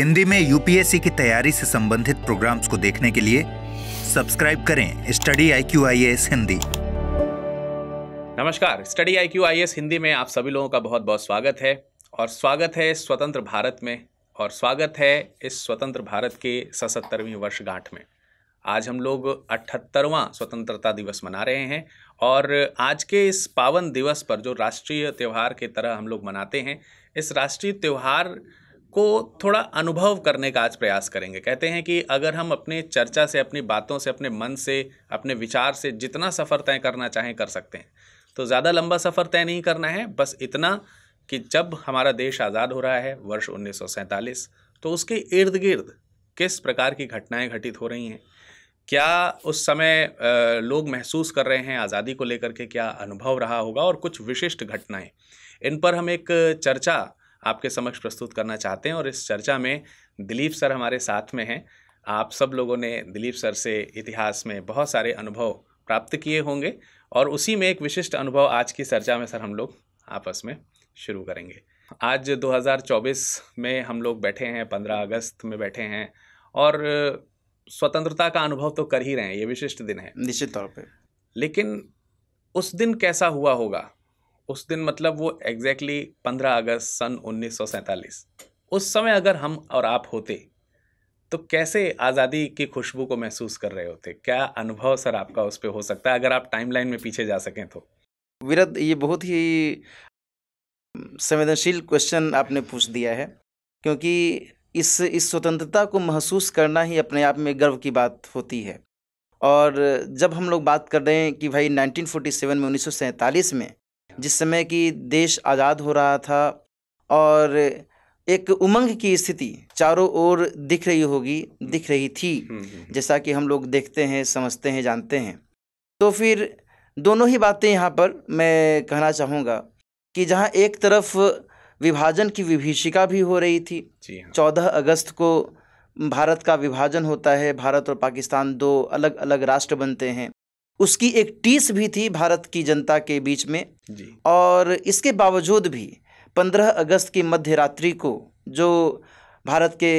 हिंदी में यूपीएससी की तैयारी से संबंधित प्रोग्राम्स को देखने के लिए सब्सक्राइब करें study I Q I S Hindi नमस्कार study I Q I S Hindi में आप सभी लोगों का बहुत बहुत स्वागत है और स्वागत है स्वतंत्र भारत में और स्वागत है इस स्वतंत्र भारत के सतहत्तरवीं वर्षगांठ में आज हम लोग अठहत्तरवां स्वतंत्रता दिवस मना रहे हैं और आज के इस पावन दिवस पर जो राष्ट्रीय त्यौहार के तरह हम लोग मनाते हैं इस राष्ट्रीय त्यौहार को थोड़ा अनुभव करने का आज प्रयास करेंगे कहते हैं कि अगर हम अपने चर्चा से अपनी बातों से अपने मन से अपने विचार से जितना सफ़र तय करना चाहें कर सकते हैं तो ज़्यादा लंबा सफ़र तय नहीं करना है बस इतना कि जब हमारा देश आज़ाद हो रहा है वर्ष उन्नीस तो उसके इर्द गिर्द किस प्रकार की घटनाएं घटित हो रही हैं क्या उस समय लोग महसूस कर रहे हैं आज़ादी को लेकर के क्या अनुभव रहा होगा और कुछ विशिष्ट घटनाएं इन पर हम एक चर्चा आपके समक्ष प्रस्तुत करना चाहते हैं और इस चर्चा में दिलीप सर हमारे साथ में हैं आप सब लोगों ने दिलीप सर से इतिहास में बहुत सारे अनुभव प्राप्त किए होंगे और उसी में एक विशिष्ट अनुभव आज की चर्चा में सर हम लोग आपस में शुरू करेंगे आज 2024 में हम लोग बैठे हैं 15 अगस्त में बैठे हैं और स्वतंत्रता का अनुभव तो कर ही रहे हैं ये विशिष्ट दिन है निश्चित तौर पे लेकिन उस दिन कैसा हुआ होगा उस दिन मतलब वो एग्जैक्टली exactly पंद्रह अगस्त सन उन्नीस उस समय अगर हम और आप होते तो कैसे आज़ादी की खुशबू को महसूस कर रहे होते क्या अनुभव सर आपका उस पर हो सकता है अगर आप टाइमलाइन में पीछे जा सकें तो वीरद ये बहुत ही संवेदनशील क्वेश्चन आपने पूछ दिया है क्योंकि इस इस स्वतंत्रता को महसूस करना ही अपने आप में गर्व की बात होती है और जब हम लोग बात कर रहे हैं कि भाई 1947 में उन्नीस में जिस समय कि देश आज़ाद हो रहा था और एक उमंग की स्थिति चारों ओर दिख रही होगी दिख रही थी हम्म, हम्म, हम्म। जैसा कि हम लोग देखते हैं समझते हैं जानते हैं तो फिर दोनों ही बातें यहाँ पर मैं कहना चाहूँगा कि जहाँ एक तरफ विभाजन की विभीषिका भी हो रही थी हाँ। चौदह हाँ। अगस्त को भारत का विभाजन होता है भारत और पाकिस्तान दो अलग अलग राष्ट्र बनते हैं उसकी एक टीस भी थी भारत की जनता के बीच में और इसके बावजूद भी 15 अगस्त की मध्य रात्रि को जो भारत के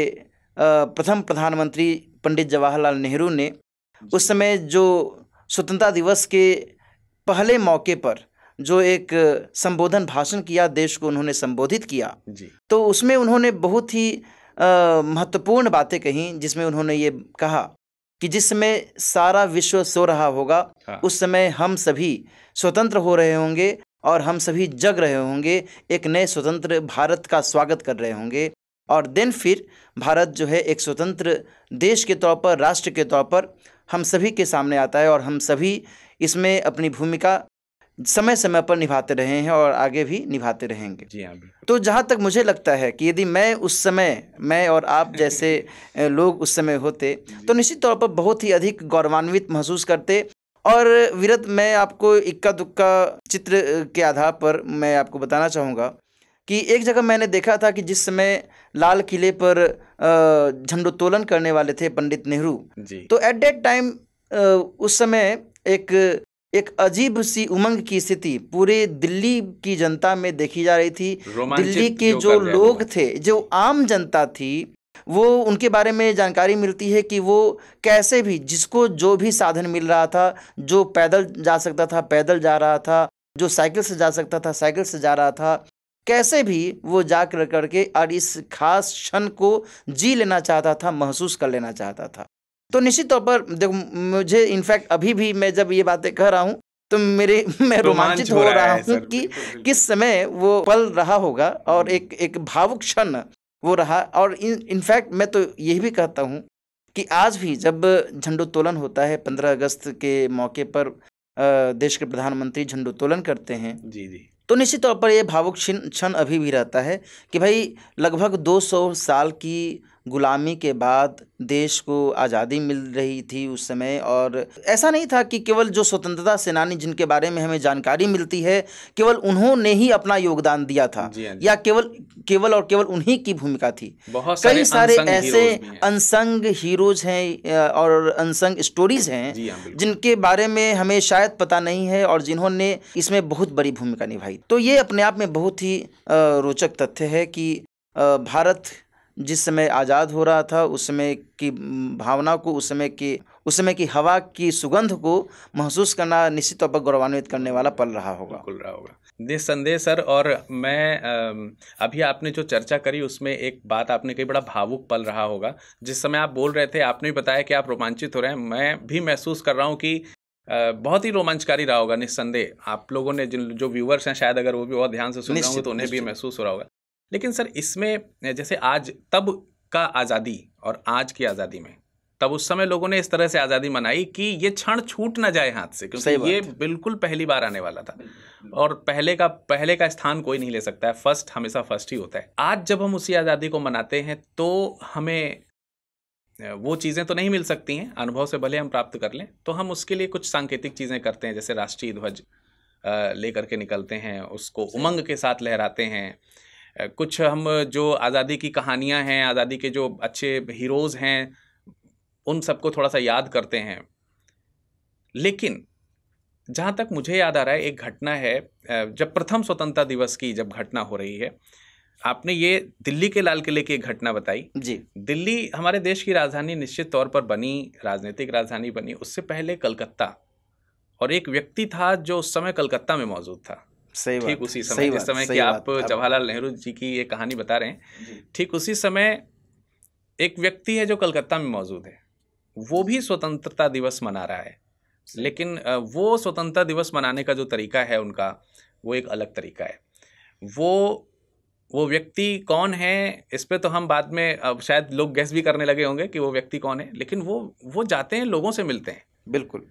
प्रथम प्रधानमंत्री पंडित जवाहरलाल नेहरू ने उस समय जो स्वतंत्रता दिवस के पहले मौके पर जो एक संबोधन भाषण किया देश को उन्होंने संबोधित किया जी तो उसमें उन्होंने बहुत ही महत्वपूर्ण बातें कहीं जिसमें उन्होंने ये कहा कि जिस समय सारा विश्व सो रहा होगा हाँ। उस समय हम सभी स्वतंत्र हो रहे होंगे और हम सभी जग रहे होंगे एक नए स्वतंत्र भारत का स्वागत कर रहे होंगे और देन फिर भारत जो है एक स्वतंत्र देश के तौर पर राष्ट्र के तौर पर हम सभी के सामने आता है और हम सभी इसमें अपनी भूमिका समय समय पर निभाते रहे हैं और आगे भी निभाते रहेंगे जी हाँ तो जहाँ तक मुझे लगता है कि यदि मैं उस समय मैं और आप जैसे लोग उस समय होते तो निश्चित तौर पर बहुत ही अधिक गौरवान्वित महसूस करते और वीरत मैं आपको इक्का दुक्का चित्र के आधार पर मैं आपको बताना चाहूँगा कि एक जगह मैंने देखा था कि जिस समय लाल किले पर झंडोत्तोलन करने वाले थे पंडित नेहरू तो एट दैट टाइम उस समय एक एक अजीब सी उमंग की स्थिति पूरे दिल्ली की जनता में देखी जा रही थी दिल्ली के जो लोग थे जो आम जनता थी वो उनके बारे में जानकारी मिलती है कि वो कैसे भी जिसको जो भी साधन मिल रहा था जो पैदल जा सकता था पैदल जा रहा था जो साइकिल से जा सकता था साइकिल से जा रहा था कैसे भी वो जा कर करके और इस खास क्षण को जी लेना चाहता था महसूस कर लेना चाहता था तो निश्चित तौर पर देखो मुझे इनफैक्ट अभी भी मैं जब ये बातें कह रहा हूँ तो मेरे मैं रोमांचित हो रहा हूँ कि किस समय वो पल रहा होगा और हम्म। एक एक भावुक क्षण वो रहा और इनफैक्ट मैं तो यही भी कहता हूँ कि आज भी जब झंडोत्तोलन होता है पंद्रह अगस्त के मौके पर देश के प्रधानमंत्री झंडोत्तोलन करते हैं जी जी तो निश्चित तौर पर यह भावुक क्षण अभी भी रहता है कि भाई लगभग 200 साल की गुलामी के बाद देश को आज़ादी मिल रही थी उस समय और ऐसा नहीं था कि केवल जो स्वतंत्रता सेनानी जिनके बारे में हमें जानकारी मिलती है केवल उन्होंने ही अपना योगदान दिया था हाँ या केवल केवल और केवल उन्हीं की भूमिका थी कई सारे ऐसे अनसंग हीरोज हैं और अनसंग स्टोरीज हैं हाँ, जिनके बारे में हमें शायद पता नहीं है और जिन्होंने इसमें बहुत बड़ी भूमिका निभाई तो ये अपने आप में बहुत ही रोचक तथ्य है कि भारत जिस समय आज़ाद हो रहा था उस समय की भावना को उस समय की उस समय की हवा की सुगंध को महसूस करना निश्चित तौर पर गौरवान्वित करने वाला पल रहा होगा खुल रहा होगा निस्संदेह सर और मैं अभी आपने जो चर्चा करी उसमें एक बात आपने कही बड़ा भावुक पल रहा होगा जिस समय आप बोल रहे थे आपने भी बताया कि आप रोमांचित हो रहे हैं मैं भी महसूस कर रहा हूँ कि बहुत ही रोमांचकारी रहा होगा निस्संदेह आप लोगों ने जिन जो व्यूवर्स हैं शायद अगर वो भी बहुत ध्यान से सुन रहे होंगे तो उन्हें भी महसूस हो रहा होगा लेकिन सर इसमें जैसे आज तब का आज़ादी और आज की आज़ादी में तब उस समय लोगों ने इस तरह से आज़ादी मनाई कि ये क्षण छूट ना जाए हाथ से क्योंकि ये बिल्कुल पहली बार आने वाला था और पहले का पहले का स्थान कोई नहीं ले सकता है फर्स्ट हमेशा फर्स्ट ही होता है आज जब हम उसी आज़ादी को मनाते हैं तो हमें वो चीज़ें तो नहीं मिल सकती हैं अनुभव से भले हम प्राप्त कर लें तो हम उसके लिए कुछ सांकेतिक चीज़ें करते हैं जैसे राष्ट्रीय ध्वज लेकर के निकलते हैं उसको उमंग के साथ लहराते हैं कुछ हम जो आज़ादी की कहानियाँ हैं आज़ादी के जो अच्छे हीरोज़ हैं उन सबको थोड़ा सा याद करते हैं लेकिन जहाँ तक मुझे याद आ रहा है एक घटना है जब प्रथम स्वतंत्रता दिवस की जब घटना हो रही है आपने ये दिल्ली के लाल किले की एक घटना बताई जी दिल्ली हमारे देश की राजधानी निश्चित तौर पर बनी राजनीतिक राजधानी बनी उससे पहले कलकत्ता और एक व्यक्ति था जो उस समय कलकत्ता में मौजूद था सही ठीक उसी समय जिस समय कि आप जवाहरलाल नेहरू जी की ये कहानी बता रहे हैं ठीक उसी समय एक व्यक्ति है जो कलकत्ता में मौजूद है वो भी स्वतंत्रता दिवस मना रहा है लेकिन वो स्वतंत्रता दिवस मनाने का जो तरीका है उनका वो एक अलग तरीका है वो वो व्यक्ति कौन है इस पर तो हम बाद में अब शायद लोग गैस भी करने लगे होंगे कि वो व्यक्ति कौन है लेकिन वो वो जाते हैं लोगों से मिलते हैं बिल्कुल,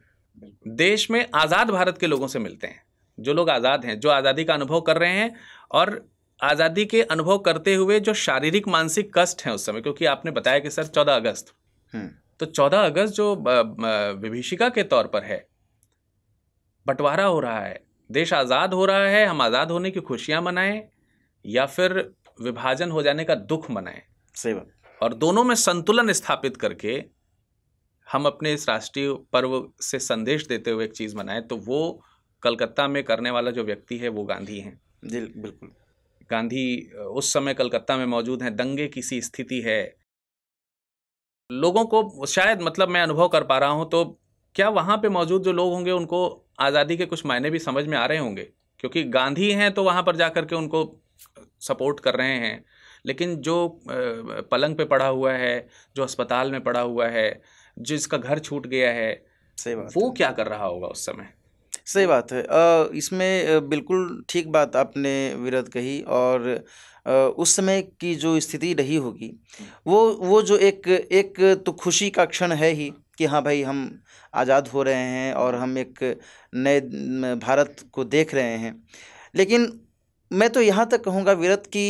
बिल्कुल। देश में आज़ाद भारत के लोगों से मिलते हैं जो लोग आज़ाद हैं जो आज़ादी का अनुभव कर रहे हैं और आज़ादी के अनुभव करते हुए जो शारीरिक मानसिक कष्ट हैं उस समय क्योंकि आपने बताया कि सर चौदह अगस्त हम्म। तो चौदह अगस्त जो विभीषिका के तौर पर है बंटवारा हो रहा है देश आज़ाद हो रहा है हम आज़ाद होने की खुशियाँ मनाएं या फिर विभाजन हो जाने का दुख मनाएं सेवन और दोनों में संतुलन स्थापित करके हम अपने इस राष्ट्रीय पर्व से संदेश देते हुए एक चीज़ मनाएं तो वो कलकत्ता में करने वाला जो व्यक्ति है वो गांधी हैं जी बिल्कुल गांधी उस समय कलकत्ता में मौजूद हैं दंगे की सी स्थिति है लोगों को शायद मतलब मैं अनुभव कर पा रहा हूँ तो क्या वहाँ पे मौजूद जो लोग होंगे उनको आज़ादी के कुछ मायने भी समझ में आ रहे होंगे क्योंकि गांधी हैं तो वहाँ पर जा कर के उनको सपोर्ट कर रहे हैं लेकिन जो पलंग पे पड़ा हुआ है जो अस्पताल में पड़ा हुआ है जिसका घर छूट गया है सही बात वो क्या कर रहा होगा उस समय सही बात है इसमें बिल्कुल ठीक बात आपने विरत कही और उस समय की जो स्थिति रही होगी वो वो जो एक एक तो खुशी का क्षण है ही कि हाँ भाई हम आज़ाद हो रहे हैं और हम एक नए भारत को देख रहे हैं लेकिन मैं तो यहाँ तक कहूँगा विरत कि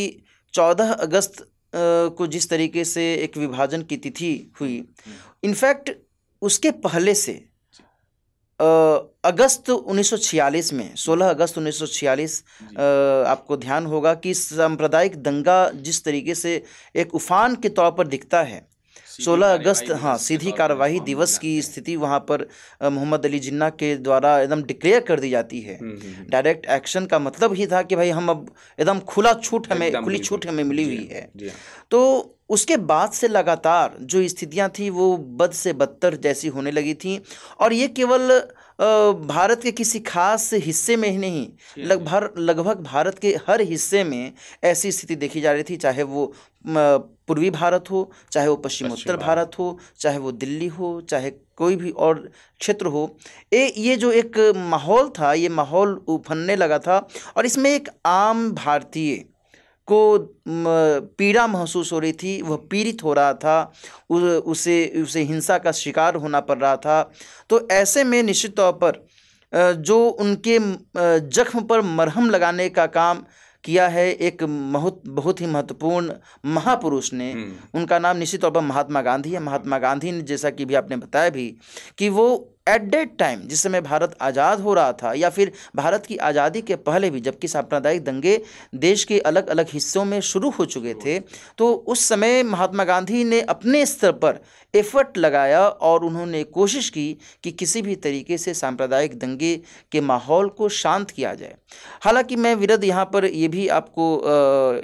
चौदह अगस्त को जिस तरीके से एक विभाजन की तिथि हुई इनफैक्ट उसके पहले से अगस्त 1946 में 16 अगस्त 1946 आपको ध्यान होगा कि सांप्रदायिक दंगा जिस तरीके से एक उफान के तौर पर दिखता है 16 अगस्त हाँ सीधी कार्यवाही दिवस की स्थिति वहाँ पर मोहम्मद अली जिन्ना के द्वारा एकदम डिक्लेयर कर दी जाती है हम्म, हम्म, हम्म। डायरेक्ट एक्शन का मतलब ही था कि भाई हम अब एकदम खुला छूट हमें खुली छूट हमें मिली हुई हाँ, है हाँ। तो उसके बाद से लगातार जो स्थितियां थी वो बद से बदतर जैसी होने लगी थी और ये केवल भारत के किसी खास हिस्से में ही नहीं लगभग लगभग भारत के हर हिस्से में ऐसी स्थिति देखी जा रही थी चाहे वो पूर्वी भारत हो चाहे वो पश्चिमोत्तर भारत हो चाहे वो दिल्ली हो चाहे कोई भी और क्षेत्र हो ए, ये जो एक माहौल था ये माहौल उफनने लगा था और इसमें एक आम भारतीय को पीड़ा महसूस हो रही थी वह पीड़ित हो रहा था उसे उसे हिंसा का शिकार होना पड़ रहा था तो ऐसे में निश्चित तौर पर जो उनके जख्म पर मरहम लगाने का काम किया है एक बहुत बहुत ही महत्वपूर्ण महापुरुष ने हम्म। उनका नाम निश्चित तौर पर महात्मा गांधी है महात्मा गांधी ने जैसा कि भी आपने बताया भी कि वो एट डेट टाइम जिस समय भारत आज़ाद हो रहा था या फिर भारत की आज़ादी के पहले भी जबकि साम्प्रदायिक दंगे देश के अलग अलग हिस्सों में शुरू हो चुके थे तो उस समय महात्मा गांधी ने अपने स्तर पर एफर्ट लगाया और उन्होंने कोशिश की कि किसी भी तरीके से सांप्रदायिक दंगे के माहौल को शांत किया जाए हालांकि मैं विरद यहाँ पर ये भी आपको आ,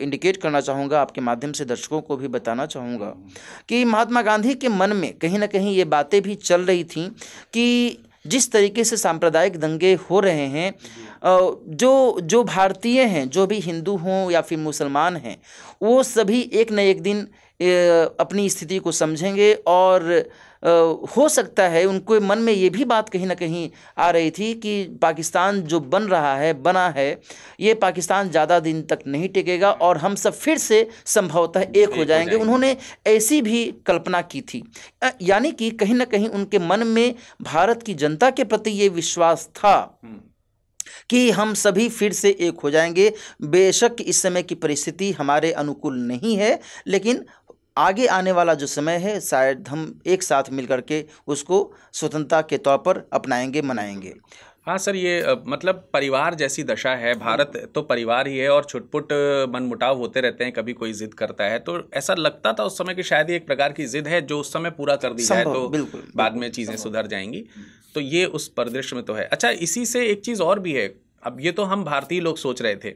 इंडिकेट करना चाहूँगा आपके माध्यम से दर्शकों को भी बताना चाहूँगा कि महात्मा गांधी के मन में कहीं ना कहीं ये बातें भी चल रही थी कि जिस तरीके से सांप्रदायिक दंगे हो रहे हैं जो जो भारतीय हैं जो भी हिंदू हों या फिर मुसलमान हैं वो सभी एक न एक दिन अपनी स्थिति को समझेंगे और हो सकता है उनको मन में ये भी बात कहीं ना कहीं आ रही थी कि पाकिस्तान जो बन रहा है बना है ये पाकिस्तान ज़्यादा दिन तक नहीं टिकेगा और हम सब फिर से संभवतः एक, एक हो जाएंगे उन्होंने ऐसी भी कल्पना की थी यानी कि कहीं ना कहीं उनके मन में भारत की जनता के प्रति ये विश्वास था हम्म। कि हम सभी फिर से एक हो जाएंगे बेशक इस समय की परिस्थिति हमारे अनुकूल नहीं है लेकिन आगे आने वाला जो समय है शायद हम एक साथ मिल के उसको स्वतंत्रता के तौर पर अपनाएंगे मनाएंगे हाँ सर ये मतलब परिवार जैसी दशा है भारत तो परिवार ही है और छुटपुट मनमुटाव होते रहते हैं कभी कोई जिद करता है तो ऐसा लगता था उस समय कि शायद ही एक प्रकार की जिद है जो उस समय पूरा कर दी जाए तो बिल्कुल, बाद में चीज़ें सुधर जाएंगी तो ये उस परिदृश्य में तो है अच्छा इसी से एक चीज़ और भी है अब ये तो हम भारतीय लोग सोच रहे थे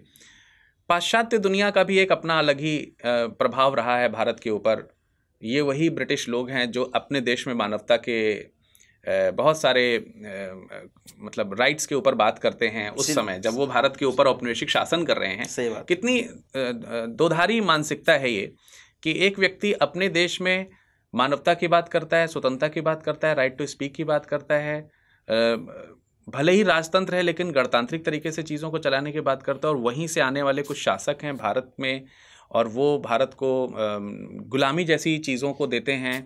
पाश्चात्य दुनिया का भी एक अपना अलग ही प्रभाव रहा है भारत के ऊपर ये वही ब्रिटिश लोग हैं जो अपने देश में मानवता के बहुत सारे मतलब राइट्स के ऊपर बात करते हैं उस समय जब वो भारत के ऊपर औपनिवेशिक शासन कर रहे हैं कितनी दोधारी मानसिकता है ये कि एक व्यक्ति अपने देश में मानवता की बात करता है स्वतंत्रता की बात करता है राइट टू स्पीक की बात करता है भले ही राजतंत्र है लेकिन गणतांत्रिक तरीके से चीज़ों को चलाने की बात करता है और वहीं से आने वाले कुछ शासक हैं भारत में और वो भारत को गुलामी जैसी चीज़ों को देते हैं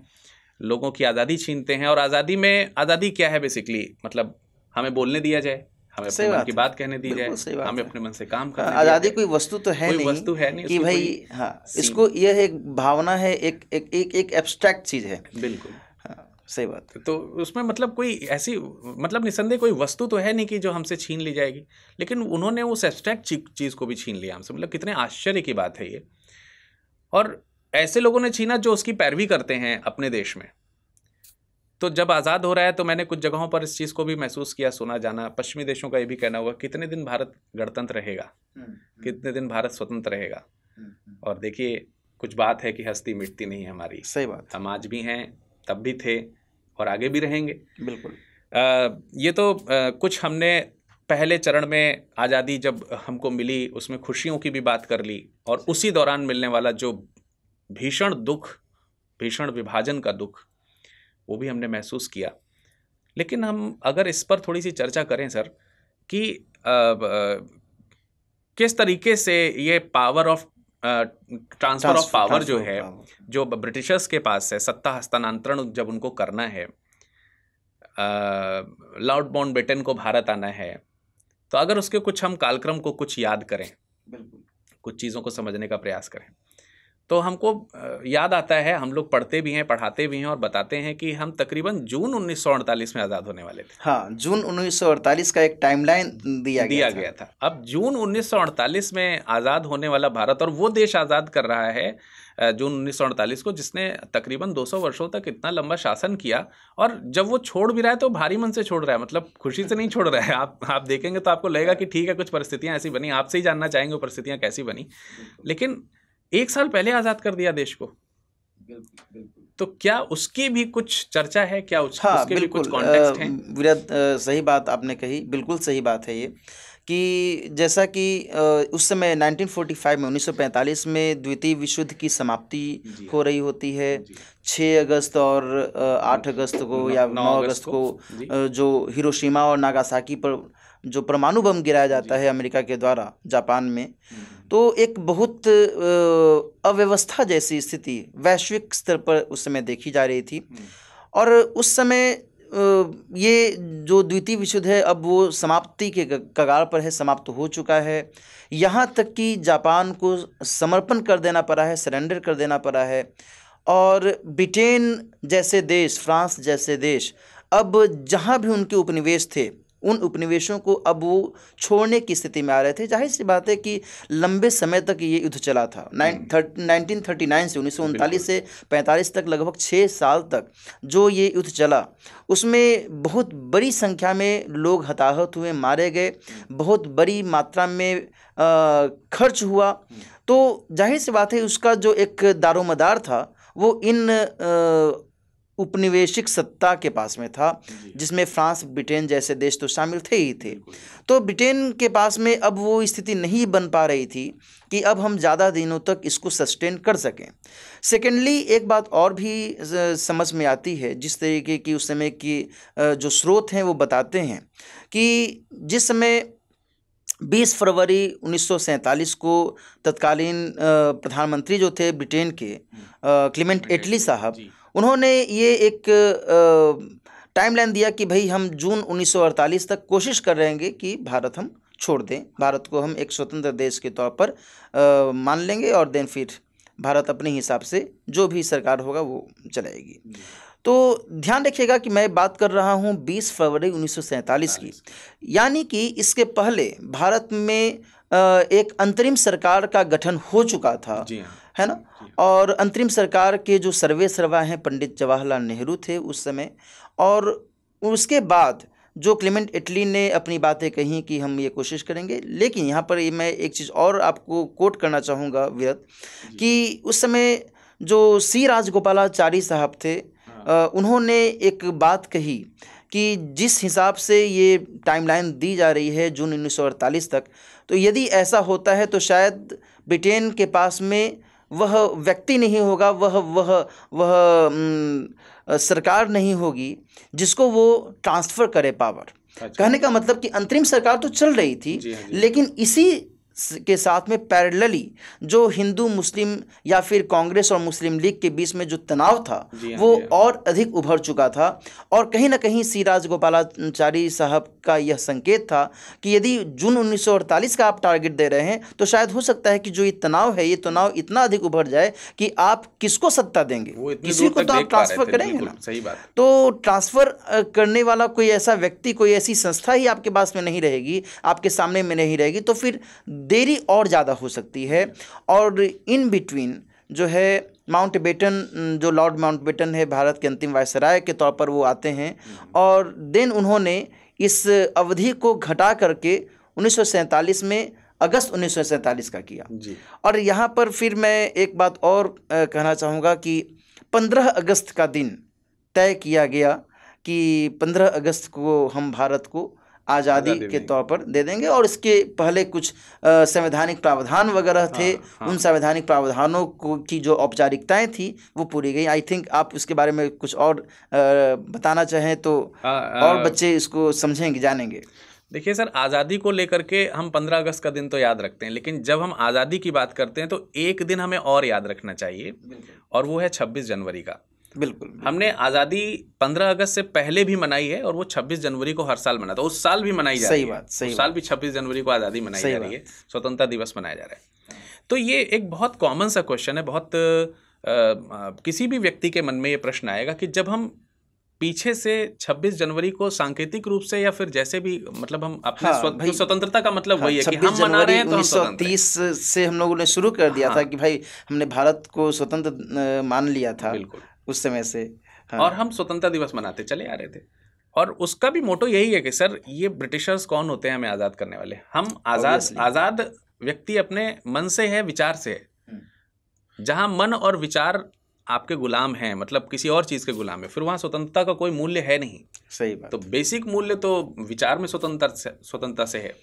लोगों की आज़ादी छीनते हैं और आज़ादी में आज़ादी क्या है बेसिकली मतलब हमें बोलने दिया जाए हमें अपने मन की बात कहने दी जाए हमें अपने मन से काम हाँ, करना आज़ादी कोई वस्तु तो है नहीं वस्तु है नहीं कि भाई हाँ इसको यह एक भावना है एक एक एक एब्स्ट्रैक्ट चीज़ है बिल्कुल सही बात तो उसमें मतलब कोई ऐसी मतलब निसंदेह कोई वस्तु तो है नहीं कि जो हमसे छीन ली जाएगी लेकिन उन्होंने उस एब्स्ट्रैक्ट चीज़ को भी छीन लिया हमसे मतलब कितने आश्चर्य की बात है ये और ऐसे लोगों ने छीना जो उसकी पैरवी करते हैं अपने देश में तो जब आज़ाद हो रहा है तो मैंने कुछ जगहों पर इस चीज़ को भी महसूस किया सुना जाना पश्चिमी देशों का ये भी कहना होगा कितने दिन भारत गणतंत्र रहेगा हम्म, हम्म। कितने दिन भारत स्वतंत्र रहेगा हम्म, और देखिए कुछ बात है कि हस्ती मिटती नहीं है हमारी सही बात हम आज भी हैं तब भी थे और आगे भी रहेंगे बिल्कुल आ, ये तो आ, कुछ हमने पहले चरण में आज़ादी जब हमको मिली उसमें खुशियों की भी बात कर ली और उसी दौरान मिलने वाला जो भीषण दुख भीषण विभाजन का दुख वो भी हमने महसूस किया लेकिन हम अगर इस पर थोड़ी सी चर्चा करें सर कि आ, आ, किस तरीके से ये power of transfer of power जो है जो ब्रिटिशर्स के पास है सत्ता हस्तांतरण जब उनको करना है लॉर्ड बॉन्ड ब्रिटेन को भारत आना है तो अगर उसके कुछ हम कालक्रम को कुछ याद करें बिल्कुल कुछ चीज़ों को समझने का प्रयास करें तो हमको याद आता है हम लोग पढ़ते भी हैं पढ़ाते भी हैं और बताते हैं कि हम तकरीबन जून उन्नीस में आज़ाद होने वाले थे हाँ जून उन्नीस का एक टाइमलाइन दिया दिया गया, गया था।, था अब जून उन्नीस में आज़ाद होने वाला भारत और वो देश आज़ाद कर रहा है जून उन्नीस को जिसने तकरीबन 200 वर्षों तक इतना लंबा शासन किया और जब वो छोड़ भी रहा है तो भारी मन से छोड़ रहा है मतलब खुशी से नहीं छोड़ रहा है आप आप देखेंगे तो आपको लगेगा कि ठीक है कुछ परिस्थितियाँ ऐसी बनी आपसे ही जानना चाहेंगे वो परिस्थितियाँ कैसी बनी लेकिन एक साल पहले आजाद कर दिया देश को तो क्या उसकी भी कुछ चर्चा है क्या उस, हाँ, उसके भी कुछ कॉन्टेक्स्ट सही बात आपने कही बिल्कुल सही बात है ये कि जैसा कि उस समय 1945 में 1945 में द्वितीय विश्व युद्ध की समाप्ति हाँ। हो रही होती है 6 अगस्त और 8 अगस्त को या 9 अगस्त को, को जो हिरोशिमा और नागासाकी पर जो परमाणु बम गिराया जाता है अमेरिका के द्वारा जापान में तो एक बहुत अव्यवस्था जैसी स्थिति वैश्विक स्तर पर उस समय देखी जा रही थी हम्म। और उस समय ये जो द्वितीय विश्वयुद्ध है अब वो समाप्ति के कगार पर है समाप्त हो चुका है यहाँ तक कि जापान को समर्पण कर देना पड़ा है सरेंडर कर देना पड़ा है और ब्रिटेन जैसे देश फ्रांस जैसे देश अब जहाँ भी उनके उपनिवेश थे उन उपनिवेशों को अब वो छोड़ने की स्थिति में आ रहे थे जाहिर सी बात है कि लंबे समय तक ये युद्ध चला था हम्म। नाइनटीन थर्टी नाइन से उन्नीस से पैंतालीस तक लगभग छः साल तक जो ये युद्ध चला उसमें बहुत बड़ी संख्या में लोग हताहत हुए मारे गए हम्म। बहुत बड़ी मात्रा में आ, खर्च हुआ हम्म। तो जाहिर सी बात है उसका जो एक दारोमदार था वो इन आ, उपनिवेशिक सत्ता के पास में था जिसमें फ्रांस ब्रिटेन जैसे देश तो शामिल थे ही थे तो ब्रिटेन के पास में अब वो स्थिति नहीं बन पा रही थी कि अब हम ज़्यादा दिनों तक इसको सस्टेन कर सकें सेकेंडली एक बात और भी समझ में आती है जिस तरीके की उस समय की जो स्रोत हैं वो बताते हैं कि जिस समय 20 फरवरी 1947 को तत्कालीन प्रधानमंत्री जो थे ब्रिटेन के हम्म। क्लीमेंट एटली साहब उन्होंने ये एक टाइमलाइन दिया कि भाई हम जून 1948 तक कोशिश कर रहेंगे कि भारत हम छोड़ दें भारत को हम एक स्वतंत्र देश के तौर पर आ, मान लेंगे और देन फिर भारत अपने हिसाब से जो भी सरकार होगा वो चलाएगी तो ध्यान रखिएगा कि मैं बात कर रहा हूँ 20 फरवरी 1947 की यानी कि इसके पहले भारत में एक अंतरिम सरकार का गठन हो चुका था जी हाँ। है ना और अंतरिम सरकार के जो सर्वे सर्वा हैं पंडित जवाहरलाल नेहरू थे उस समय और उसके बाद जो क्लेमेंट इटली ने अपनी बातें कही कि हम ये कोशिश करेंगे लेकिन यहाँ पर मैं एक चीज़ और आपको कोट करना चाहूँगा व्यत कि उस समय जो सी राजगोपालाचारी साहब थे आ, हाँ। उन्होंने एक बात कही कि जिस हिसाब से ये टाइमलाइन दी जा रही है जून उन्नीस तक तो यदि ऐसा होता है तो शायद ब्रिटेन के पास में वह व्यक्ति नहीं होगा वह वह वह सरकार नहीं होगी जिसको वो ट्रांसफ़र करे पावर अच्छा। कहने का मतलब कि अंतरिम सरकार तो चल रही थी जी, हाँ, जी। लेकिन इसी के साथ में पैरेलली जो हिंदू मुस्लिम या फिर कांग्रेस और मुस्लिम लीग के बीच में जो तनाव था हाँ, वो हाँ। और अधिक उभर चुका था और कहीं ना कहीं सी राजगोपालाचारी साहब का यह संकेत था कि यदि जून 1948 का आप टारगेट दे रहे हैं तो शायद हो सकता है कि जो ये तनाव है ये तनाव इतना अधिक उभर जाए कि आप किसको सत्ता देंगे किसी को तो आप ट्रांसफर करेंगे ना सही बात तो ट्रांसफर करने वाला कोई ऐसा व्यक्ति कोई ऐसी संस्था ही आपके पास में नहीं रहेगी आपके सामने में नहीं रहेगी तो फिर देरी और ज़्यादा हो सकती है और इन बिटवीन जो है माउंट बेटन जो लॉर्ड माउंट बेटन है भारत के अंतिम वायसराय के तौर पर वो आते हैं और देन उन्होंने इस अवधि को घटा करके उन्नीस में अगस्त उन्नीस का किया जी। और यहाँ पर फिर मैं एक बात और कहना चाहूँगा कि 15 अगस्त का दिन तय किया गया कि 15 अगस्त को हम भारत को आज़ादी के तौर पर दे देंगे और इसके पहले कुछ संवैधानिक प्रावधान वगैरह थे हाँ, हाँ. उन संवैधानिक प्रावधानों को की जो औपचारिकताएं थी वो पूरी गई आई थिंक आप उसके बारे में कुछ और बताना चाहें तो आ, आ, और बच्चे इसको समझेंगे जानेंगे देखिए सर आज़ादी को लेकर के हम पंद्रह अगस्त का दिन तो याद रखते हैं लेकिन जब हम आज़ादी की बात करते हैं तो एक दिन हमें और याद रखना चाहिए और वो है छब्बीस जनवरी का बिल्कुल हमने आज़ादी 15 अगस्त से पहले भी मनाई है और वो 26 जनवरी को हर साल मनाता है उस साल भी मनाई जा रही है बात सही उस साल भी 26 जनवरी को आज़ादी मनाई जा रही है स्वतंत्रता दिवस मनाया जा रहा है तो ये एक बहुत कॉमन सा क्वेश्चन है बहुत आ, आ, किसी भी व्यक्ति के मन में ये प्रश्न आएगा कि जब हम पीछे से 26 जनवरी को सांकेतिक रूप से या फिर जैसे भी मतलब हम अपने हाँ, स्व, स्वतंत्रता का मतलब हाँ, वही है कि हम मना रहे हैं तो हम तीस से हम लोगों ने शुरू कर दिया हाँ, था कि भाई हमने भारत को स्वतंत्र मान लिया था बिल्कुल उस समय से हाँ। और हम स्वतंत्रता दिवस मनाते चले आ रहे थे और उसका भी मोटो यही है कि सर ये ब्रिटिशर्स कौन होते हैं हमें आज़ाद करने वाले हम आज़ाद आज़ाद व्यक्ति अपने मन से है विचार से है हम्म। जहाँ मन और विचार आपके गुलाम हैं मतलब किसी और चीज़ के गुलाम है फिर वहाँ स्वतंत्रता का कोई मूल्य है नहीं सही बात तो बेसिक मूल्य तो विचार में स्वतंत्रता से स्वतंत्रता से है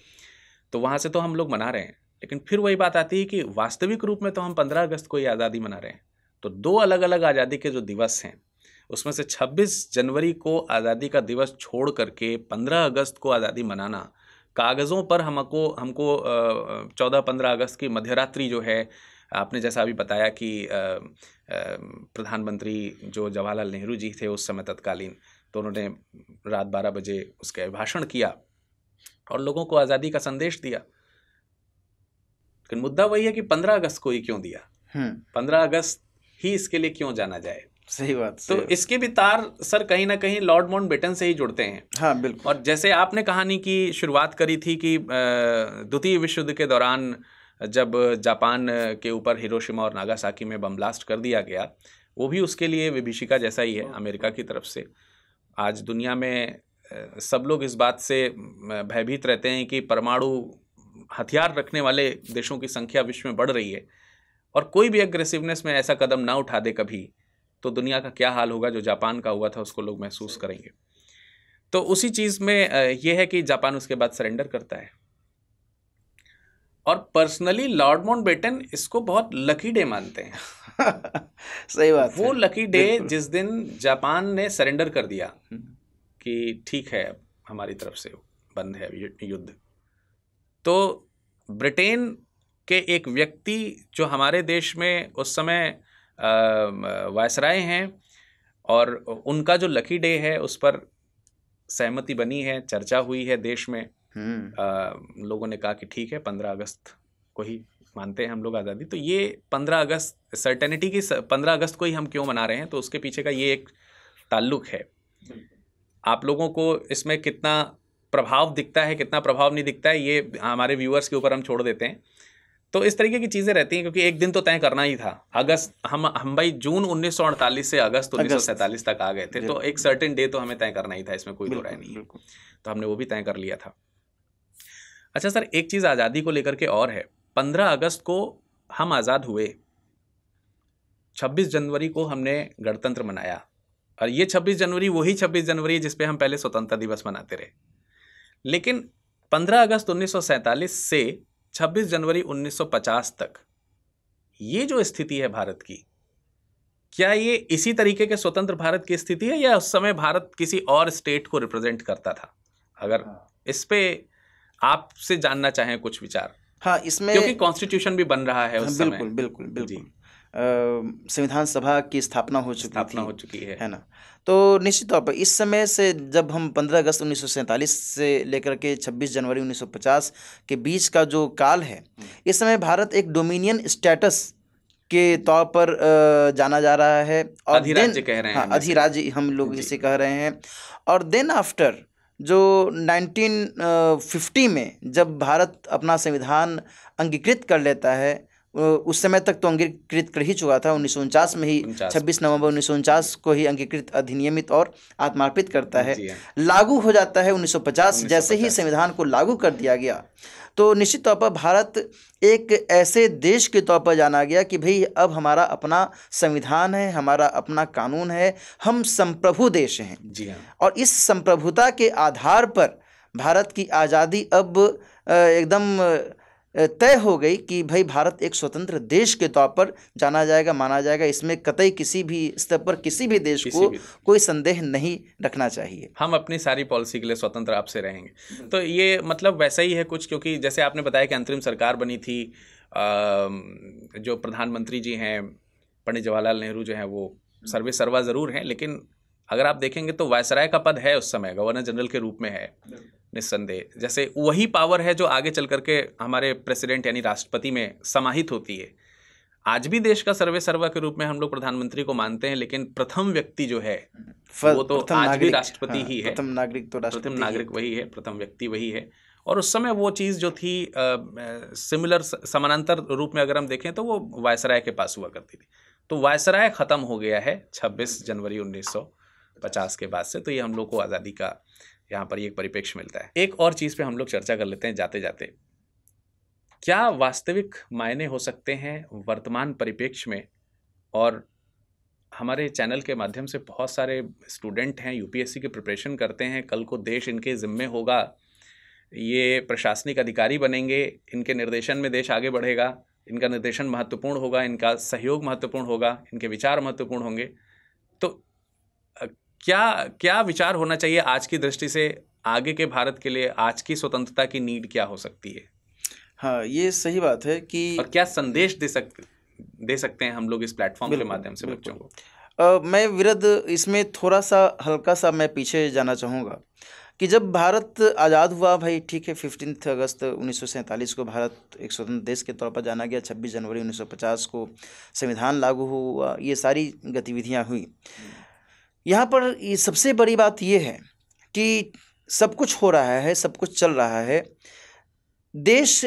तो वहाँ से तो हम लोग मना रहे हैं लेकिन फिर वही बात आती है कि वास्तविक रूप में तो हम पंद्रह अगस्त को ही आज़ादी मना रहे हैं तो दो अलग अलग आज़ादी के जो दिवस हैं उसमें से 26 जनवरी को आज़ादी का दिवस छोड़ करके 15 अगस्त को आज़ादी मनाना कागज़ों पर हमको हमको 14-15 अगस्त की मध्यरात्रि जो है आपने जैसा अभी बताया कि प्रधानमंत्री जो जवाहरलाल नेहरू जी थे उस समय तत्कालीन तो उन्होंने रात 12 बजे उसके अभिभाषण किया और लोगों को आज़ादी का संदेश दिया लेकिन मुद्दा वही है कि पंद्रह अगस्त को ही क्यों दिया हम्म। पंद्रह अगस्त ही इसके लिए क्यों जाना जाए सही बात तो बात। इसके भी तार सर कहीं ना कहीं लॉर्ड माउंट बेटन से ही जुड़ते हैं हाँ बिल्कुल और जैसे आपने कहानी की शुरुआत करी थी कि द्वितीय विश्व युद्ध के दौरान जब जापान के ऊपर हिरोशिमा और नागासाकी में बम ब्लास्ट कर दिया गया वो भी उसके लिए विभीषिका जैसा ही है अमेरिका की तरफ से आज दुनिया में सब लोग इस बात से भयभीत रहते हैं कि परमाणु हथियार रखने वाले देशों की संख्या विश्व में बढ़ रही है और कोई भी अग्रेसिवनेस में ऐसा कदम ना उठा दे कभी तो दुनिया का क्या हाल होगा जो जापान का हुआ था उसको लोग महसूस करेंगे तो उसी चीज़ में यह है कि जापान उसके बाद सरेंडर करता है और पर्सनली लॉर्ड माउंट बेटन इसको बहुत लकी डे मानते हैं सही बात वो लकी डे जिस दिन जापान ने सरेंडर कर दिया हम्म। कि ठीक है हमारी तरफ से बंद है युद्ध तो ब्रिटेन कि एक व्यक्ति जो हमारे देश में उस समय वायसराय हैं और उनका जो लकी डे है उस पर सहमति बनी है चर्चा हुई है देश में आ, हम्म। लोगों ने कहा कि ठीक है पंद्रह अगस्त को ही मानते हैं हम लोग आज़ादी तो ये पंद्रह अगस्त सर्टेनिटी की पंद्रह अगस्त को ही हम क्यों मना रहे हैं तो उसके पीछे का ये एक ताल्लुक है आप लोगों को इसमें कितना प्रभाव दिखता है कितना प्रभाव नहीं दिखता है ये हमारे व्यूअर्स के ऊपर हम छोड़ देते हैं तो इस तरीके की चीज़ें रहती हैं क्योंकि एक दिन तो तय करना ही था अगस्त हम हम भाई जून अड़तालीस से अगस्त उन्नीस तक आ गए थे तो एक सर्टेन डे तो हमें तय करना ही था इसमें कोई दो राय नहीं तो हमने वो भी तय कर लिया था अच्छा सर एक चीज़ आज़ादी को लेकर के और है पंद्रह अगस्त को हम आज़ाद हुए छब्बीस जनवरी को हमने गणतंत्र मनाया और ये छब्बीस जनवरी वही छब्बीस जनवरी जिसपे हम पहले स्वतंत्रता दिवस मनाते रहे लेकिन पंद्रह अगस्त उन्नीस से 26 जनवरी 1950 तक ये जो स्थिति है भारत की क्या ये इसी तरीके के स्वतंत्र भारत की स्थिति है या उस समय भारत किसी और स्टेट को रिप्रेजेंट करता था अगर हाँ। इस पे आपसे जानना चाहें कुछ विचार हाँ इसमें क्योंकि कॉन्स्टिट्यूशन भी बन रहा है उस हाँ, बिल्कुल समय। बिल्कुल बिल्कुल संविधान सभा की स्थापना हो चुकी स्थापना हो चुकी है है ना तो निश्चित तौर पर इस समय से जब हम 15 अगस्त उन्नीस से लेकर के 26 जनवरी 1950 के बीच का जो काल है हम्म। इस समय भारत एक डोमिनियन स्टेटस के तौर पर जाना जा रहा है और अधिराज्य कह रहे हैं हाँ, अधिराज्य हम लोग इसे कह रहे हैं और देन आफ्टर जो 1950 में जब भारत अपना संविधान अंगीकृत कर लेता है उस समय तक तो अंगीकृत कर ही चुका था उन्नीस में ही 26 नवंबर उन्नीस को ही अंगीकृत अधिनियमित और आत्मार्पित करता है हाँ। लागू हो जाता है 1950 जैसे ही संविधान को लागू कर दिया गया तो निश्चित तौर पर भारत एक ऐसे देश के तौर पर जाना गया कि भाई अब हमारा अपना संविधान है हमारा अपना कानून है हम संप्रभु देश हैं जी हाँ और इस संप्रभुता के आधार पर भारत की आज़ादी अब एकदम तय हो गई कि भाई भारत एक स्वतंत्र देश के तौर पर जाना जाएगा माना जाएगा इसमें कतई किसी भी स्तर पर किसी भी देश किसी को भी। कोई संदेह नहीं रखना चाहिए हम अपनी सारी पॉलिसी के लिए स्वतंत्र आपसे रहेंगे तो ये मतलब वैसा ही है कुछ क्योंकि जैसे आपने बताया कि अंतरिम सरकार बनी थी जो प्रधानमंत्री जी हैं पंडित जवाहरलाल नेहरू जो हैं वो सर्वे सर्वा ज़रूर हैं लेकिन अगर आप देखेंगे तो वायसराय का पद है उस समय गवर्नर जनरल के रूप में है निस्संदेह जैसे वही पावर है जो आगे चल करके हमारे प्रेसिडेंट यानी राष्ट्रपति में समाहित होती है आज भी देश का सर्वे सर्वा के रूप में हम लोग प्रधानमंत्री को मानते हैं लेकिन प्रथम व्यक्ति जो है वो तो आज भी राष्ट्रपति हाँ, ही है प्रथम नागरिक तो प्रथम नागरिक वही है प्रथम व्यक्ति वही है और उस समय वो चीज़ जो थी सिमिलर समानांतर रूप में अगर हम देखें तो वो वायसराय के पास हुआ करती थी तो वायसराय ख़त्म हो गया है छब्बीस जनवरी उन्नीस के बाद से तो ये हम लोग को आज़ादी का यहाँ पर एक परिप्रेक्ष्य मिलता है एक और चीज़ पे हम लोग चर्चा कर लेते हैं जाते जाते क्या वास्तविक मायने हो सकते हैं वर्तमान परिप्रेक्ष्य में और हमारे चैनल के माध्यम से बहुत सारे स्टूडेंट हैं यूपीएससी की प्रिपरेशन करते हैं कल को देश इनके ज़िम्मे होगा ये प्रशासनिक अधिकारी बनेंगे इनके निर्देशन में देश आगे बढ़ेगा इनका निर्देशन महत्वपूर्ण होगा इनका सहयोग महत्वपूर्ण होगा इनके विचार महत्वपूर्ण होंगे तो क्या क्या विचार होना चाहिए आज की दृष्टि से आगे के भारत के लिए आज की स्वतंत्रता की नीड क्या हो सकती है हाँ ये सही बात है कि और क्या संदेश दे सक दे सकते हैं हम लोग इस प्लेटफॉर्म के माध्यम से बच्चों को आ, मैं विरद इसमें थोड़ा सा हल्का सा मैं पीछे जाना चाहूँगा कि जब भारत आज़ाद हुआ भाई ठीक है फिफ्टीन अगस्त उन्नीस को भारत एक स्वतंत्र देश के तौर पर जाना गया 26 जनवरी 1950 को संविधान लागू हुआ ये सारी गतिविधियाँ हुई यहाँ पर ये सबसे बड़ी बात ये है कि सब कुछ हो रहा है सब कुछ चल रहा है देश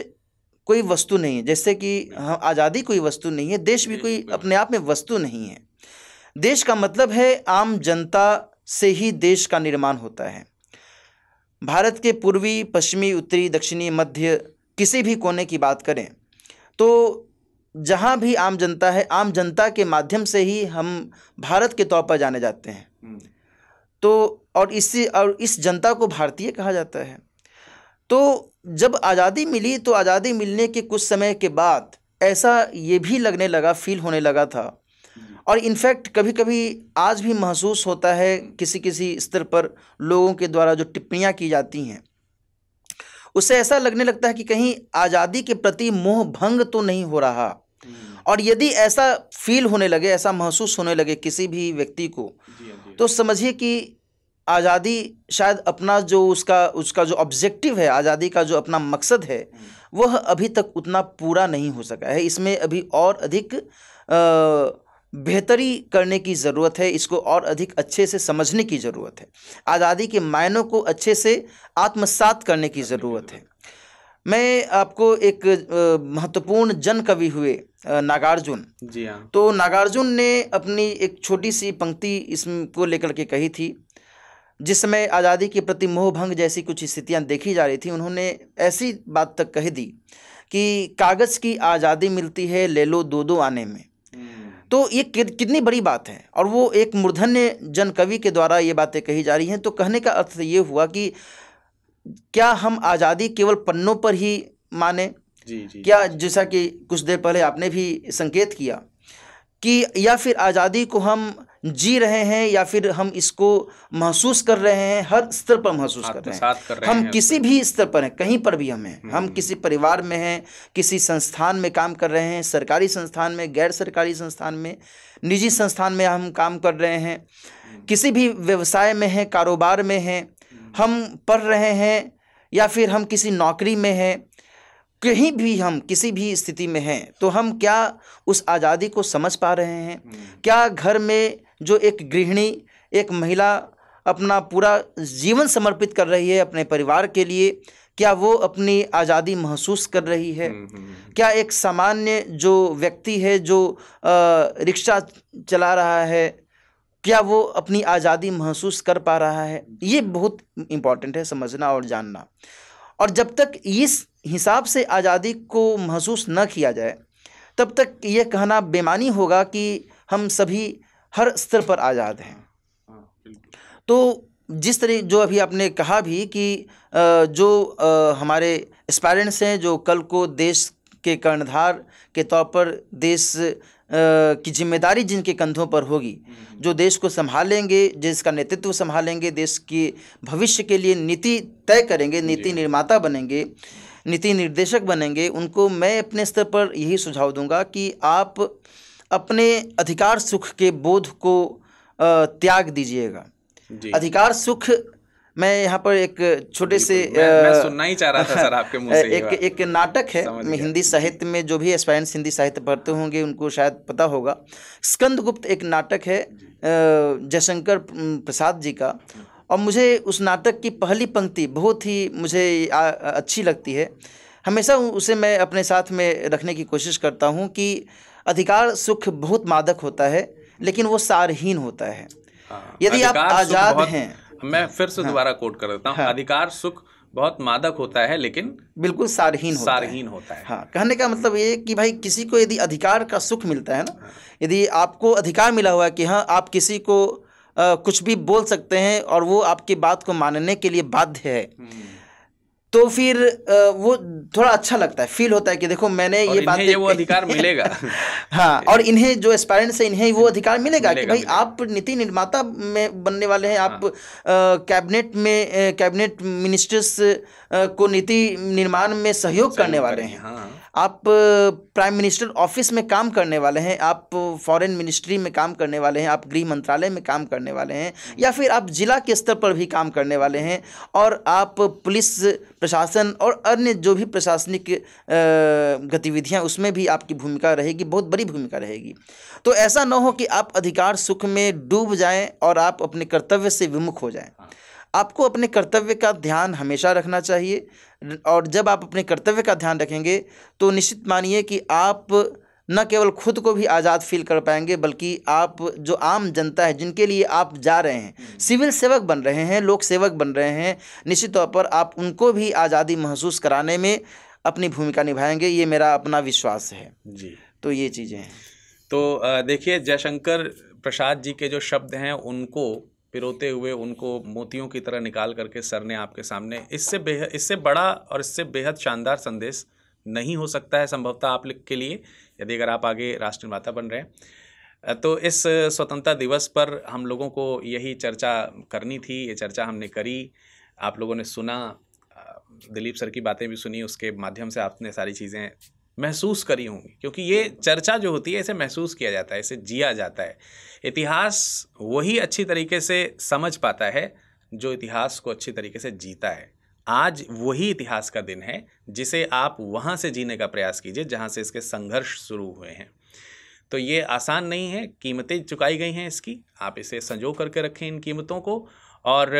कोई वस्तु नहीं है जैसे कि हाँ, आज़ादी कोई वस्तु नहीं है देश भी कोई अपने आप में वस्तु नहीं है देश का मतलब है आम जनता से ही देश का निर्माण होता है भारत के पूर्वी पश्चिमी उत्तरी दक्षिणी मध्य किसी भी कोने की बात करें तो जहाँ भी आम जनता है आम जनता के माध्यम से ही हम भारत के तौर पर जाने जाते हैं हम्म। तो और इससे और इस जनता को भारतीय कहा जाता है तो जब आज़ादी मिली तो आज़ादी मिलने के कुछ समय के बाद ऐसा ये भी लगने लगा फील होने लगा था और इनफैक्ट कभी कभी आज भी महसूस होता है किसी किसी स्तर पर लोगों के द्वारा जो टिप्पणियाँ की जाती हैं उससे ऐसा लगने लगता है कि कहीं आज़ादी के प्रति मोह भंग तो नहीं हो रहा और यदि ऐसा फील होने लगे ऐसा महसूस होने लगे किसी भी व्यक्ति को हाँ, हाँ। तो समझिए कि आज़ादी शायद अपना जो उसका उसका जो ऑब्जेक्टिव है आज़ादी का जो अपना मकसद है हम्म। वह अभी तक उतना पूरा नहीं हो सका है इसमें अभी और अधिक बेहतरी करने की ज़रूरत है इसको और अधिक अच्छे से समझने की ज़रूरत है आज़ादी के मायनों को अच्छे से आत्मसात करने की ज़रूरत है मैं आपको एक महत्वपूर्ण जन कवि हुए नागार्जुन जी हाँ तो नागार्जुन ने अपनी एक छोटी सी पंक्ति इसको लेकर के कही थी जिसमें आज़ादी के प्रति मोहभंग जैसी कुछ स्थितियां देखी जा रही थी उन्होंने ऐसी बात तक कह दी कि कागज़ की आज़ादी मिलती है ले लो दो दो आने में हम्म। तो ये कि, कितनी बड़ी बात है और वो एक मूर्धन्य जन कवि के द्वारा ये बातें कही जा रही हैं तो कहने का अर्थ ये हुआ कि क्या हम आज़ादी केवल पन्नों पर ही माने जी जी क्या जैसा कि कुछ देर पहले आपने भी संकेत किया कि या फिर आज़ादी को हम जी रहे हैं या फिर हम इसको महसूस कर रहे हैं हर स्तर पर महसूस कर रहे हैं कर रहे हम हैं किसी भी स्तर पर हैं कहीं पर भी हम हैं हम्म, हम हम्म। किसी परिवार में हैं किसी संस्थान में काम कर रहे हैं सरकारी संस्थान में गैर सरकारी संस्थान में निजी संस्थान में हम काम कर रहे हैं हम्म। किसी भी व्यवसाय में हैं कारोबार में हैं हम पढ़ रहे हैं या फिर हम किसी नौकरी में हैं कहीं भी हम किसी भी स्थिति में हैं तो हम क्या उस आज़ादी को समझ पा रहे हैं हम्म। क्या घर में जो एक गृहिणी एक महिला अपना पूरा जीवन समर्पित कर रही है अपने परिवार के लिए क्या वो अपनी आज़ादी महसूस कर रही है हम्म, हम्म, क्या एक सामान्य जो व्यक्ति है जो रिक्शा चला रहा है क्या वो अपनी आज़ादी महसूस कर पा रहा है ये बहुत इम्पॉर्टेंट है समझना और जानना और जब तक इस हिसाब से आज़ादी को महसूस न किया जाए तब तक यह कहना बेमानी होगा कि हम सभी हर स्तर पर आज़ाद हैं तो जिस तरह जो अभी आपने कहा भी कि जो हमारे एस्पायरेंट्स हैं जो कल को देश के कर्णधार के तौर पर देश की जिम्मेदारी जिनके कंधों पर होगी हम्म। जो देश को संभालेंगे जिसका नेतृत्व संभालेंगे देश के भविष्य के लिए नीति तय करेंगे नीति निर्माता बनेंगे नीति निर्देशक बनेंगे उनको मैं अपने स्तर पर यही सुझाव दूंगा कि आप अपने अधिकार सुख के बोध को त्याग दीजिएगा अधिकार सुख मैं यहाँ पर एक छोटे से मैं, मैं सुनना ही चाह रहा था सर आपके मुंह से एक एक नाटक है हिंदी साहित्य में जो भी एस्पायरेंट्स हिंदी साहित्य पढ़ते होंगे उनको शायद पता होगा स्कंद गुप्त एक नाटक है जयशंकर प्रसाद जी का और मुझे उस नाटक की पहली पंक्ति बहुत ही मुझे अच्छी लगती है हमेशा उसे मैं अपने साथ में रखने की कोशिश करता हूँ कि अधिकार सुख बहुत मादक होता है लेकिन वो सारहीन होता है हाँ, यदि आप आज़ाद हैं मैं हाँ। फिर से हाँ। दोबारा कोट कर देता हूँ हाँ। अधिकार सुख बहुत मादक होता है लेकिन बिल्कुल सारहीन होता सारहीन है। होता है हाँ कहने का मतलब ये कि भाई किसी को यदि अधिकार का सुख मिलता है ना यदि आपको अधिकार मिला हुआ है कि हाँ आप किसी को आ, कुछ भी बोल सकते हैं और वो आपकी बात को मानने के लिए बाध्य है हम्म। तो फिर वो थोड़ा अच्छा लगता है फील होता है कि देखो मैंने ये बात ये वो अधिकार मिलेगा हाँ और इन्हें जो एस्पायरेंट्स है इन्हें वो अधिकार मिलेगा, मिलेगा कि भाई मिलेगा। आप नीति निर्माता में बनने वाले हैं आप हाँ। कैबिनेट में कैबिनेट मिनिस्टर्स को नीति निर्माण में सहयोग करने वाले हैं हाँ। आप प्राइम मिनिस्टर ऑफिस में काम करने वाले हैं आप फॉरेन मिनिस्ट्री में काम करने वाले हैं आप गृह मंत्रालय में काम करने वाले हैं या फिर आप जिला के स्तर पर भी काम करने वाले हैं और आप पुलिस प्रशासन और अन्य जो भी प्रशासनिक गतिविधियां उसमें भी आपकी भूमिका रहेगी बहुत बड़ी भूमिका रहेगी तो ऐसा ना हो कि आप अधिकार सुख में डूब जाएँ और आप अपने कर्तव्य से विमुख हो जाएँ आपको अपने कर्तव्य का ध्यान हमेशा रखना चाहिए और जब आप अपने कर्तव्य का ध्यान रखेंगे तो निश्चित मानिए कि आप न केवल खुद को भी आज़ाद फील कर पाएंगे बल्कि आप जो आम जनता है जिनके लिए आप जा रहे हैं हम्म। सिविल सेवक बन रहे हैं लोक सेवक बन रहे हैं निश्चित तौर पर आप उनको भी आज़ादी महसूस कराने में अपनी भूमिका निभाएंगे ये मेरा अपना विश्वास है जी तो ये चीज़ें हैं तो देखिए जयशंकर प्रसाद जी के जो शब्द हैं उनको पिरोते हुए उनको मोतियों की तरह निकाल करके सर ने आपके सामने इससे बेहद इससे बड़ा और इससे बेहद शानदार संदेश नहीं हो सकता है संभवतः आप के लिए यदि अगर आप आगे राष्ट्रीय माता बन रहे हैं तो इस स्वतंत्रता दिवस पर हम लोगों को यही चर्चा करनी थी ये चर्चा हमने करी आप लोगों ने सुना दिलीप सर की बातें भी सुनी उसके माध्यम से आपने सारी चीज़ें महसूस करी होंगी क्योंकि ये चर्चा जो होती है इसे महसूस किया जाता है इसे जिया जाता है इतिहास वही अच्छी तरीके से समझ पाता है जो इतिहास को अच्छी तरीके से जीता है आज वही इतिहास का दिन है जिसे आप वहाँ से जीने का प्रयास कीजिए जहाँ से इसके संघर्ष शुरू हुए हैं तो ये आसान नहीं है कीमतें चुकाई गई हैं इसकी आप इसे संजो करके रखें इन कीमतों को और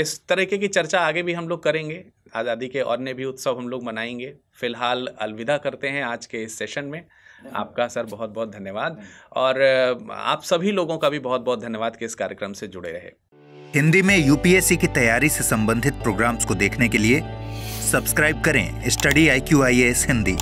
इस तरीके की चर्चा आगे भी हम लोग करेंगे आज़ादी के और ने भी उत्सव हम लोग मनाएंगे फिलहाल अलविदा करते हैं आज के इस सेशन में आपका सर बहुत बहुत धन्यवाद और आप सभी लोगों का भी बहुत बहुत धन्यवाद कि इस कार्यक्रम से जुड़े रहे हिंदी में यूपीएससी की तैयारी से संबंधित प्रोग्राम्स को देखने के लिए सब्सक्राइब करें study I Q I S Hindi